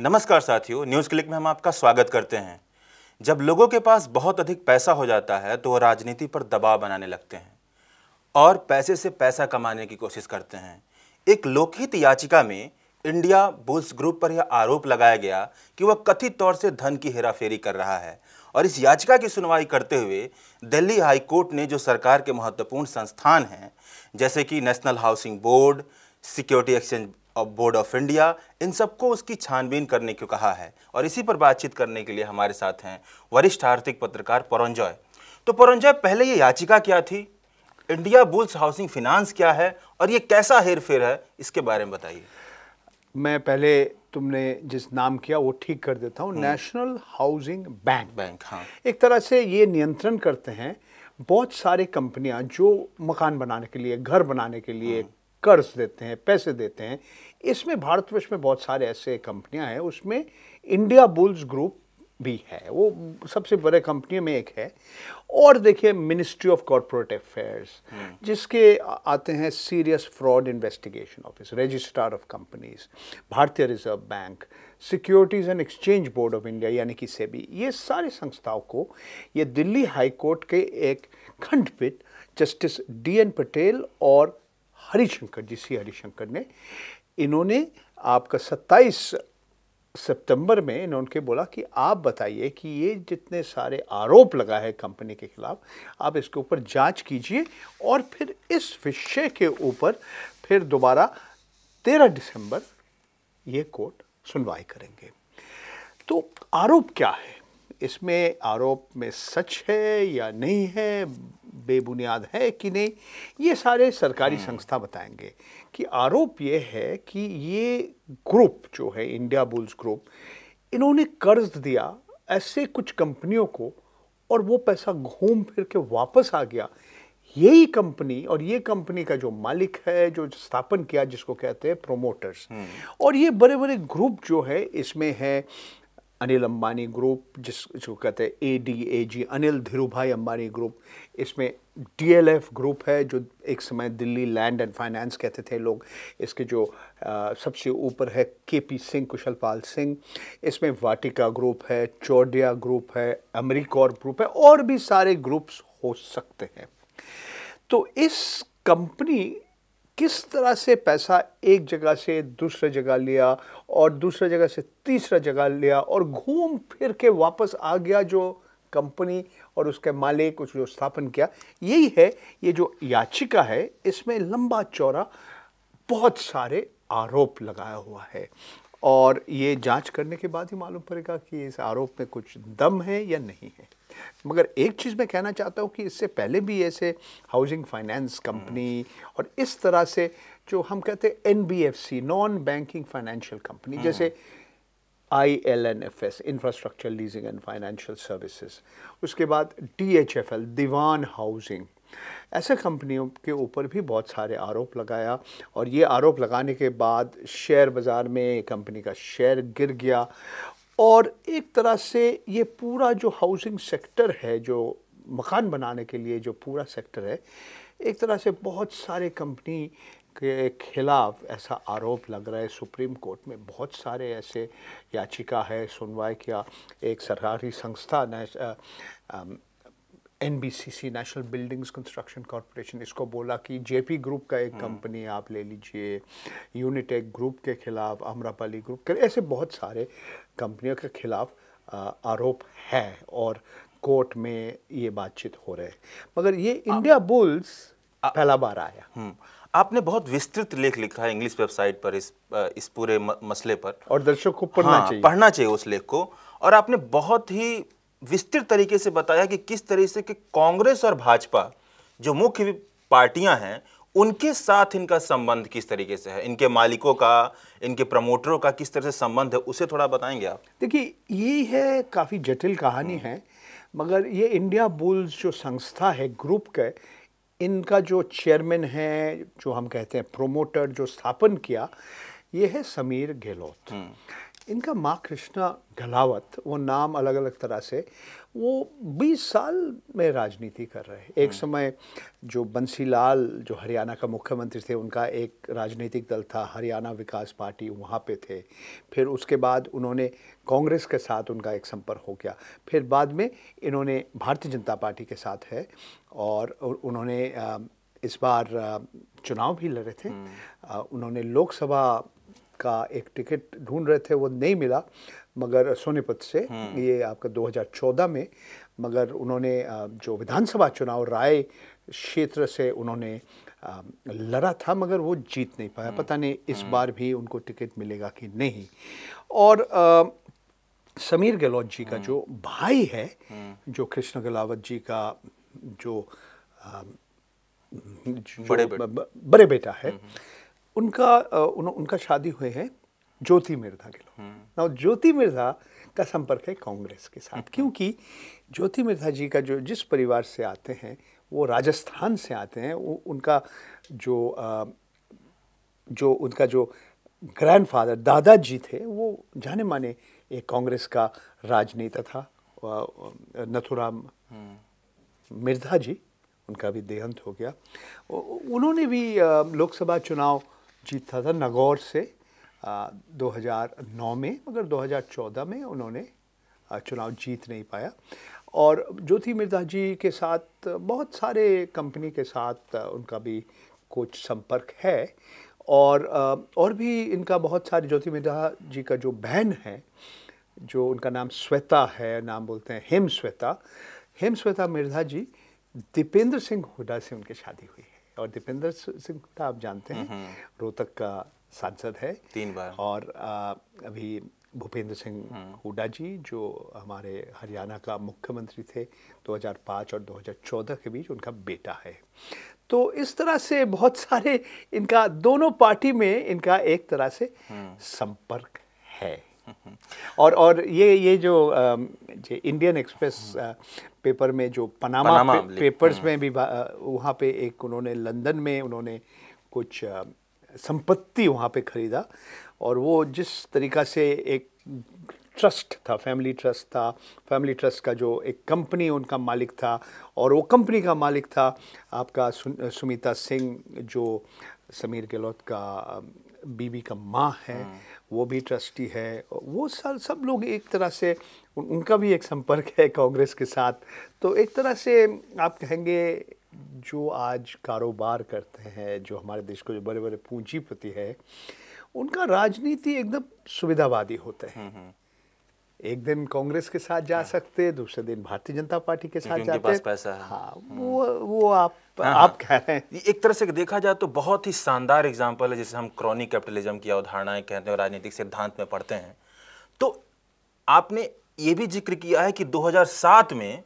नमस्कार साथियों news click में हम आपका स्वागत करते हैं जब लोगों के पास बहुत अधिक पैसा हो जाता है तो वह राजनीति पर दबाव बनाने लगते हैं और पैसे से पैसा कमाने की कोशिश करते हैं एक लोकहित याचिका में इंडिया बुल्स ग्रुप पर यह आरोप लगाया गया कि वह कथित तौर से धन की हेराफेरी कर रहा है और इस याचिका की सुनवाई करते हुए दिल्ली हाई कोर्ट ने जो सरकार के महत्वपूर्ण संस्थान हैं जैसे कि national housing board security exchange board of India इन सबको उसकी छानबीन करने को कहा है और इसी पर बातचीत करने के लिए हमारे साथ हैं वरिष्ठ आर्थिक पत्रकार पौरंजॉय तो पौरंजॉय पहले ये याचिका क्या थी इंडिया बुल्स हाउसिंग फिनांस क्या है और ये कैसा हेर फेर है इसके बारे में बताइए मैं पहले तुमने जिस नाम किया वो ठीक कर देता हूँ हम्म। नेशनल हाउसिंग बैंक बैंक हाँ एक तरह से ये नियंत्रण करते हैं बहुत सारे कंपनियां जो मकान बनाने के लिए घर बनाने के लिए हम्म। कर्ज देते हैं पैसे देते हैं इसमें भारतवर्ष में बहुत सारे ऐसे कंपनियां हैं उसमें इंडिया बुल्स ग्रुप भी है वो सबसे बड़े कंपनियों में एक है और देखिए मिनिस्ट्री ऑफ कॉरपोरेट अफेयर्स हम्म। जिसके आते हैं serious fraud investigation office registrar of companies Bharatiya reserve bank securities and exchange board of India यानी कि सेबी ये सारी संस्थाओं को ये दिल्ली हाई कोर्ट के एक खंडपीठ जस्टिस डी एन पटेल और हरिशंकर जी सी हरिशंकर ने इन्होंने आपका 27 सितंबर में इन्होंने बोला कि आप बताइए कि ये जितने सारे आरोप लगा है कंपनी के खिलाफ आप इसके ऊपर जांच कीजिए और फिर इस विषय के ऊपर फिर दोबारा 13 दिसंबर ये कोर्ट सुनवाई करेंगे तो आरोप क्या है इसमें आरोप में सच है या नहीं है बेबुनियाद है कि नहीं ये सारे सरकारी हम्म। संस्था बताएंगे कि आरोप ये है कि ये ग्रुप जो है इंडिया बुल्स ग्रुप इन्होंने कर्ज दिया ऐसे कुछ कंपनियों को और वो पैसा घूम फिर के वापस आ गया यही कंपनी और ये कंपनी का जो मालिक है जो स्थापन किया जिसको कहते हैं प्रोमोटर्स हम्म। और ये बड़े बड़े ग्रुप जो है इसमें है अनिल अंबानी ग्रुप जिस जिसको कहते हैं A D A G Anil Dhirubhai Ambani group इसमें डी एल एफ ग्रुप है जो एक समय दिल्ली लैंड एंड फाइनेंस कहते थे लोग इसके जो आ, सबसे ऊपर है के पी सिंह कुशल पाल सिंह इसमें वाटिका ग्रुप है चौडिया ग्रुप है अमरीकॉर ग्रुप है और भी सारे ग्रुप्स हो सकते हैं तो इस कंपनी किस तरह से पैसा एक जगह से दूसरा जगह लिया और दूसरा जगह से तीसरा जगह लिया और घूम फिर के वापस आ गया जो कंपनी और उसके मालिक उस जो स्थापन किया यही है ये जो याचिका है इसमें लंबा चौड़ा बहुत सारे आरोप लगाया हुआ है और ये जांच करने के बाद ही मालूम पड़ेगा कि इस आरोप में कुछ दम है या नहीं है मगर एक चीज़ मैं कहना चाहता हूँ कि इससे पहले भी ऐसे हाउसिंग फाइनेंस कंपनी और इस तरह से जो हम कहते हैं N non banking financial company जैसे I L and F S infrastructure leasing and financial services उसके बाद D H F L Dewan housing ऐसे कंपनियों के ऊपर भी बहुत सारे आरोप लगाया और ये आरोप लगाने के बाद शेयर बाज़ार में कंपनी का शेयर गिर गया और एक तरह से ये पूरा जो हाउसिंग सेक्टर है जो मकान बनाने के लिए जो पूरा सेक्टर है एक तरह से बहुत सारे कंपनी के खिलाफ ऐसा आरोप लग रहा है सुप्रीम कोर्ट में बहुत सारे ऐसे याचिका है सुनवाई किया एक सरकारी संस्था ने N national buildings construction corporation इसको बोला कि जेपी ग्रुप का एक कंपनी हम्म। आप ले लीजिए यूनिटेक ग्रुप के खिलाफ अमरापाली ग्रुप के ऐसे बहुत सारे कंपनियों के खिलाफ आरोप है और कोर्ट में ये बातचीत हो रहे मगर ये इंडिया बुल्स पहला बार आया हम्म। आपने बहुत विस्तृत लेख लिखा है इंग्लिश वेबसाइट पर इस इस पूरे मसले पर और दर्शकों को पढ़ना हाँ, चाहिए पढ़ना चाहिए उस लेख को और आपने बहुत ही विस्तृत तरीके से बताया कि किस तरह से कि कांग्रेस और भाजपा जो मुख्य पार्टियां हैं उनके साथ इनका संबंध किस तरीके से है इनके मालिकों का इनके प्रमोटरों का किस तरह से संबंध है उसे थोड़ा बताएंगे आप देखिए ये है काफ़ी जटिल कहानी हम्म। है मगर ये इंडिया बुल्स जो संस्था है ग्रुप का इनका जो चेयरमैन है जो हम कहते हैं प्रोमोटर जो स्थापन किया ये है समीर गहलोत हम्म। इनका माँ कृष्णा घलावत वो नाम अलग अलग तरह से वो 20 साल में राजनीति कर रहे एक हाँ। समय जो बंसी लाल जो हरियाणा का मुख्यमंत्री थे उनका एक राजनीतिक दल था हरियाणा विकास पार्टी वहाँ पे थे फिर उसके बाद उन्होंने कांग्रेस के साथ उनका एक संपर्क हो गया फिर बाद में इन्होंने भारतीय जनता पार्टी के साथ है और उन्होंने इस बार चुनाव भी लड़े थे हाँ। उन्होंने लोकसभा का एक टिकट ढूंढ रहे थे वो नहीं मिला मगर सोनीपत से हम्म। ये आपका 2014 में मगर उन्होंने जो विधानसभा चुनाव राय क्षेत्र से उन्होंने लड़ा था मगर वो जीत नहीं पाया हम्म। पता नहीं इस हम्म। बार भी उनको टिकट मिलेगा कि नहीं और आ, समीर गहलोत जी का जो भाई है जो कृष्ण गहलावत जी का जो, आ, जो बड़े बेटा, बड़े बेटा है उनका उन, उनका शादी हुए हैं ज्योति मिर्धा के लोग और हम्म। ज्योति मिर्धा का संपर्क है कांग्रेस के साथ हम्म। क्योंकि ज्योति मिर्धा जी का जो जिस परिवार से आते हैं वो राजस्थान से आते हैं उ, उनका जो आ, जो उनका जो ग्रैंडफादर दादाजी थे वो जाने माने एक कांग्रेस का राजनेता था नथुराम हम्म। मिर्धा जी उनका भी देहांत हो गया उन्होंने भी लोकसभा चुनाव जीता था नागौर से आ, 2009 में मगर 2014 में उन्होंने चुनाव जीत नहीं पाया और ज्योति मिर्जा जी के साथ बहुत सारे कंपनी के साथ उनका भी कुछ संपर्क है और और भी इनका बहुत सारे ज्योति मिर्जा जी का जो बहन है जो उनका नाम श्वेता है नाम बोलते हैं हेम श्वेता हेम श्वेता मिर्धा जी दीपेंद्र सिंह हुडा से उनकी शादी हुई है और दीपेंद्र सिंह हुड्डा आप जानते हैं रोहतक का सांसद है तीन बार और आ, अभी भूपेंद्र सिंह हम्म। हुडा जी जो हमारे हरियाणा का मुख्यमंत्री थे 2005 और 2014 के बीच उनका बेटा है तो इस तरह से बहुत सारे इनका दोनों पार्टी में इनका एक तरह से हम्म। संपर्क है और और ये ये जो जे इंडियन एक्सप्रेस पेपर में जो पनामा, पनामा पे, पेपर्स में भी वहाँ पे एक उन्होंने लंदन में उन्होंने कुछ संपत्ति वहाँ पे खरीदा और वो जिस तरीका से एक ट्रस्ट था फैमिली ट्रस्ट था फैमिली ट्रस्ट का जो एक कंपनी उनका मालिक था और वो कंपनी का मालिक था आपका सुमिता सिंह जो समीर गहलोत का बीबी का माँ है हाँ। वो भी ट्रस्टी है वो सर सब लोग एक तरह से उनका भी एक संपर्क है कांग्रेस के साथ तो एक तरह से आप कहेंगे जो आज कारोबार करते हैं जो हमारे देश को जो बड़े बड़े पूंजीपति है उनका राजनीति एकदम सुविधावादी होते हैं हम्म, हम्म। एक दिन कांग्रेस के साथ जा हाँ। सकते दूसरे दिन भारतीय जनता पार्टी के साथ जाते पास पैसा है हाँ, हम्म। वो वो आप हाँ, आप हाँ। कह रहे हैं एक तरह से देखा जाए तो बहुत ही शानदार एग्जाम्पल है जैसे हम क्रॉनिक कैपिटलिज्म की अवधारणाएं कहते हैं राजनीतिक सिद्धांत में पढ़ते हैं तो आपने ये भी जिक्र किया है कि 2007 में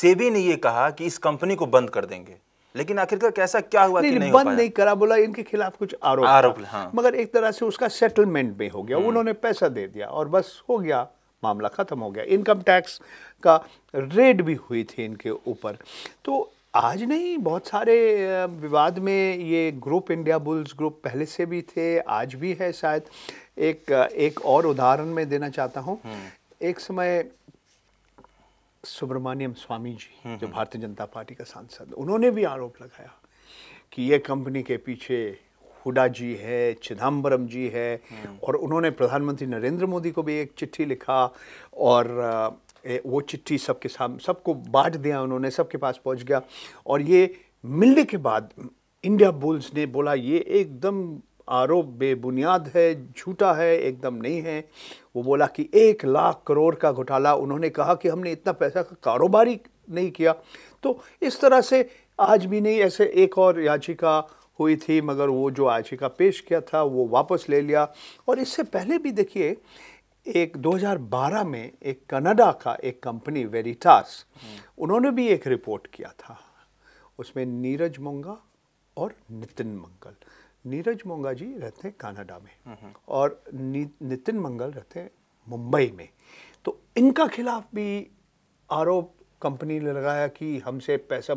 सेबी ने यह कहा कि इस कंपनी को बंद कर देंगे लेकिन आखिरकार कैसा क्या हुआ नहीं, कि नहीं बंद नहीं करा बोला इनके खिलाफ कुछ आरोप आरोप हाँ। मगर एक तरह से उसका सेटलमेंट भी हो गया हम्म। उन्होंने पैसा दे दिया और बस हो गया मामला ख़त्म हो गया इनकम टैक्स का रेड भी हुई थी इनके ऊपर तो आज नहीं बहुत सारे विवाद में ये ग्रुप इंडिया बुल्स ग्रुप पहले से भी थे आज भी है शायद एक एक और उदाहरण मैं देना चाहता हूँ हम्म। एक समय सुब्रमण्यम स्वामी जी हम्म, हम्म। जो भारतीय जनता पार्टी का सांसद उन्होंने भी आरोप लगाया कि ये कंपनी के पीछे हुडा जी है चिदम्बरम जी है हम्म। और उन्होंने प्रधानमंत्री नरेंद्र मोदी को भी एक चिट्ठी लिखा और वो चिट्ठी सबके सामने सबको बांट दिया उन्होंने सबके पास पहुंच गया और ये मिलने के बाद इंडिया बुल्स ने बोला ये एकदम आरोप बेबुनियाद है झूठा है एकदम नहीं है वो बोला कि एक लाख करोड़ का घोटाला उन्होंने कहा कि हमने इतना पैसा का कारोबार ही नहीं किया तो इस तरह से आज भी नहीं ऐसे एक और याचिका हुई थी मगर वो जो याचिका पेश किया था वो वापस ले लिया और इससे पहले भी देखिए एक 2012 में एक कनाडा का एक कंपनी वेरिटास उन्होंने भी एक रिपोर्ट किया था उसमें नीरज मोंगा और नितिन मंगल नीरज मोंगा जी रहते हैं कनाडा में हम्म। और नि, नितिन मंगल रहते हैं मुंबई में तो इनका खिलाफ भी आरोप कंपनी ने लगाया कि हमसे पैसा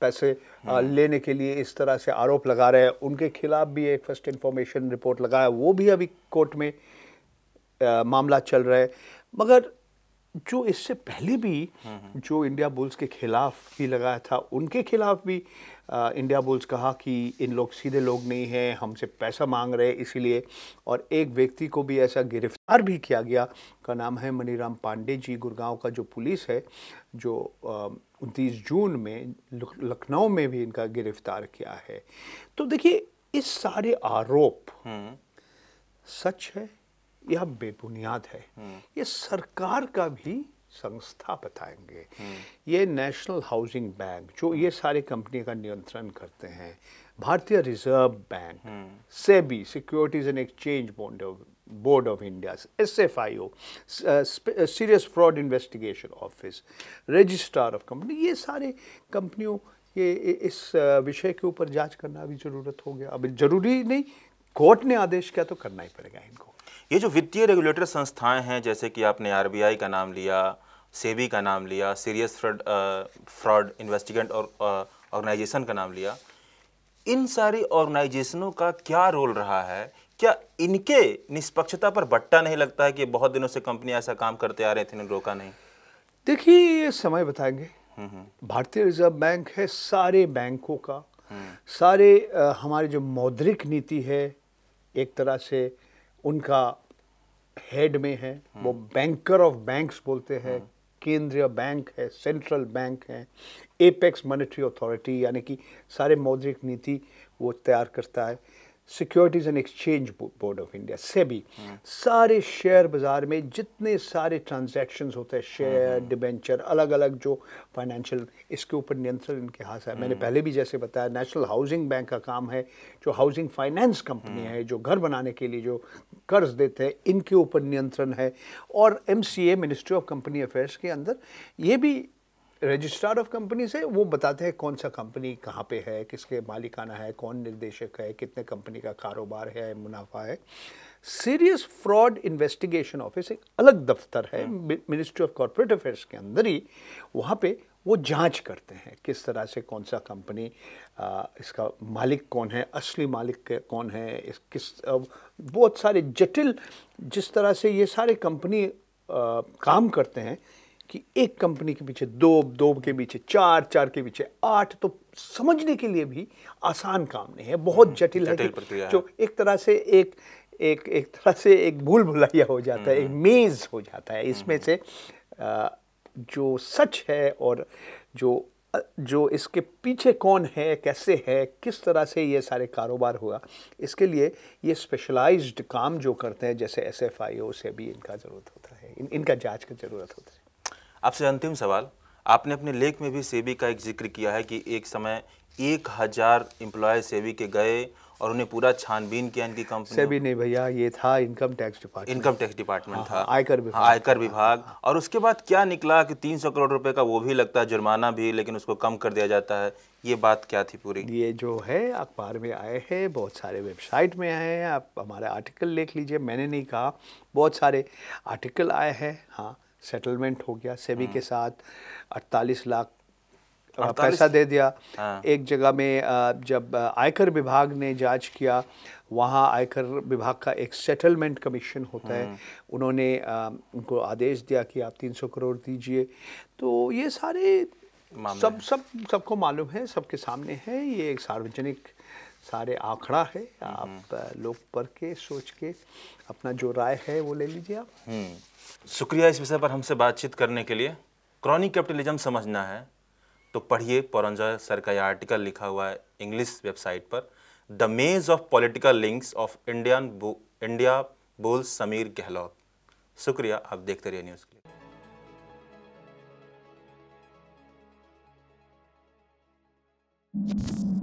पैसे हम्म। लेने के लिए इस तरह से आरोप लगा रहे हैं उनके खिलाफ भी एक फर्स्ट इन्फॉर्मेशन रिपोर्ट लगाया वो भी अभी कोर्ट में आ, मामला चल रहा है मगर जो इससे पहले भी हम्म, हम्म। जो इंडिया बुल्स के खिलाफ भी लगाया था उनके खिलाफ भी इंडिया बुल्स कहा कि इन लोग सीधे लोग नहीं हैं हमसे पैसा मांग रहे इसीलिए और एक व्यक्ति को भी ऐसा गिरफ्तार भी किया गया का नाम है मनीराम पांडे जी गुड़गांव का जो पुलिस है जो उनतीस जून में लखनऊ में भी इनका गिरफ्तार किया है तो देखिए इस सारे आरोप हम्म। सच है या बेबुनियाद है हम्म। ये सरकार का भी संस्था बताएंगे हम्म। ये नेशनल हाउसिंग बैंक जो हम्म। ये सारी कंपनी का नियंत्रण करते हैं भारतीय रिजर्व हम्म। Bank SEBI securities and exchange board board of India S F I O serious fraud investigation office registrar of company ये सारे कंपनियों ये इस विषय के ऊपर जांच करना अभी ज़रूरत हो गया अब जरूरी नहीं कोर्ट ने आदेश किया तो करना ही पड़ेगा इनको ये जो वित्तीय रेगुलेटर संस्थाएं हैं जैसे कि आपने आरबीआई का नाम लिया सेबी का नाम लिया सीरियस फ्रॉड फ्रॉड इन्वेस्टिगेंट और ऑर्गेनाइजेशन का नाम लिया इन सारी ऑर्गेनाइजेशनों का क्या रोल रहा है क्या इनके निष्पक्षता पर बट्टा नहीं लगता है कि बहुत दिनों से कंपनी ऐसा काम करते आ रहे थे इन्हें रोका नहीं देखिए ये समय बताएंगे हम्म, हम्म। भारतीय रिजर्व बैंक है सारे बैंकों का हम्म। सारे आ, हमारी जो मौद्रिक नीति है एक तरह से उनका हेड में है वो बैंकर ऑफ बैंक्स बोलते हैं हम्म। केंद्रीय बैंक है सेंट्रल बैंक है एपेक्स मॉनेटरी अथॉरिटी यानी कि सारे मौद्रिक नीति वो तैयार करता है securities and exchange board of India SEBI सारे शेयर बाज़ार में जितने सारे ट्रांजैक्शंस होते हैं शेयर डिबेंचर अलग अलग जो फाइनेंशियल इसके ऊपर नियंत्रण इनके हाथ है मैंने हम्म। पहले भी जैसे बताया नेशनल हाउसिंग बैंक का काम है जो हाउसिंग फाइनेंस कंपनी है जो घर बनाने के लिए जो कर्ज देते हैं इनके ऊपर नियंत्रण है और M ministry of company affairs के अंदर ये भी रजिस्ट्रार ऑफ कंपनी से वो बताते हैं कौन सा कंपनी कहाँ पे है किसके मालिकाना है कौन निर्देशक है कितने कंपनी का कारोबार है मुनाफा है सीरियस फ्रॉड इन्वेस्टिगेशन ऑफिस एक अलग दफ्तर है मिनिस्ट्री ऑफ कॉरपोरेट अफेयर्स के अंदर ही वहाँ पे वो जांच करते हैं किस तरह से कौन सा कंपनी इसका मालिक कौन है असली मालिक कौन है इस किस बहुत सारे जटिल जिस तरह से ये सारे कंपनी काम करते हैं कि एक कंपनी के पीछे दो दो के पीछे चार चार के पीछे आठ तो समझने के लिए भी आसान काम नहीं है बहुत हम्म, जटिल है जो एक तरह से एक एक एक तरह से एक भूल भुलाइया हो जाता है एक हम्म। मेज़ हो जाता है इसमें हम्म। से जो सच है और जो जो इसके पीछे कौन है कैसे है किस तरह से ये सारे कारोबार हुआ इसके लिए ये स्पेशलाइज्ड काम जो करते हैं जैसे एस एफ आई ओ से भी इनका ज़रूरत होता है इन इनका जांच का ज़रूरत होता है आपसे अंतिम सवाल आपने अपने लेख में भी सेबी का एक जिक्र किया है कि एक समय एक हज़ार एम्प्लॉय सेबी के गए और उन्हें पूरा छानबीन किया इनकी कंपनी सेबी नहीं भैया ये था income tax department income tax department था हाँ, हाँ, आयकर विभाग हाँ, आयकर विभाग और उसके बाद क्या निकला कि सौ करोड़ रुपए का वो भी लगता है जुर्माना भी लेकिन उसको कम कर दिया जाता है ये बात क्या थी पूरी ये जो है अखबार में आए हैं बहुत सारे वेबसाइट में आए हैं आप हमारे आर्टिकल लिख लीजिए मैंने नहीं कहा बहुत सारे आर्टिकल आए हैं हाँ सेटलमेंट हो गया सेबी हम्म। के साथ 48 लाख पैसा दे दिया हाँ। एक जगह में जब आयकर विभाग ने जांच किया वहाँ आयकर विभाग का एक सेटलमेंट कमीशन होता है हम्म। उन्होंने उनको आदेश दिया कि आप 300 करोड़ दीजिए तो ये सारे सब सब सबको मालूम है सबके सामने है ये एक सार्वजनिक सारे आंकड़ा है हम्म, आप हम्म। लोग पढ़ के सोच के अपना जो राय है वो ले लीजिए आप हम्म। शुक्रिया इस विषय पर हमसे बातचीत करने के लिए क्रॉनिक कैपिटलिज्म समझना है तो पढ़िए पौरंजय सर का यह आर्टिकल लिखा हुआ है इंग्लिश वेबसाइट पर the maze of political links of Indian India बोल समीर गहलोत शुक्रिया आप देखते रहिए न्यूज़ के लिए you